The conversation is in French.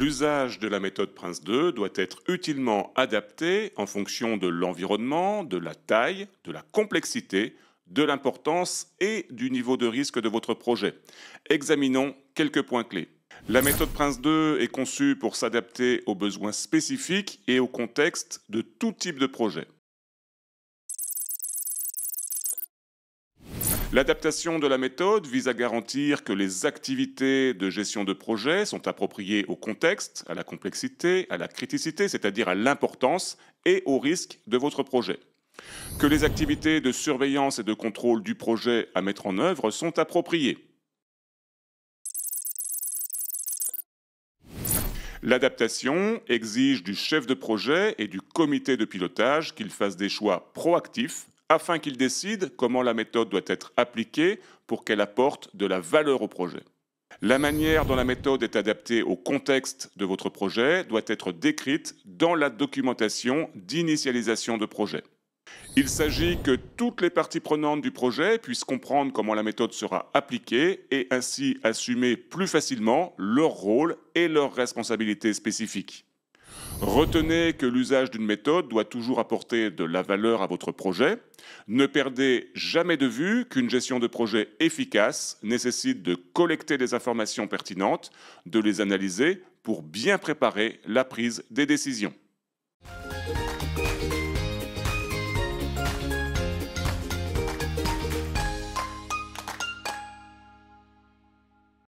l'usage de la méthode Prince 2 doit être utilement adapté en fonction de l'environnement, de la taille, de la complexité, de l'importance et du niveau de risque de votre projet. Examinons quelques points clés. La méthode Prince 2 est conçue pour s'adapter aux besoins spécifiques et au contexte de tout type de projet. L'adaptation de la méthode vise à garantir que les activités de gestion de projet sont appropriées au contexte, à la complexité, à la criticité, c'est-à-dire à, l'importance et au risque de votre projet que les activités de surveillance et de contrôle du projet à mettre en œuvre sont appropriées. L'adaptation exige du chef de projet et du comité de pilotage qu'ils fassent des choix proactifs afin qu'ils décident comment la méthode doit être appliquée pour qu'elle apporte de la valeur au projet. La manière dont la méthode est adaptée au contexte de votre projet doit être décrite dans la documentation d'initialisation de projet. Il s'agit que toutes les parties prenantes du projet puissent comprendre comment la méthode sera appliquée et ainsi assumer plus facilement leur rôle et leurs responsabilités spécifiques. Retenez que l'usage d'une méthode doit toujours apporter de la valeur à votre projet. Ne perdez jamais de vue qu'une gestion de projet efficace nécessite de collecter des informations pertinentes, de les analyser pour bien préparer la prise des décisions.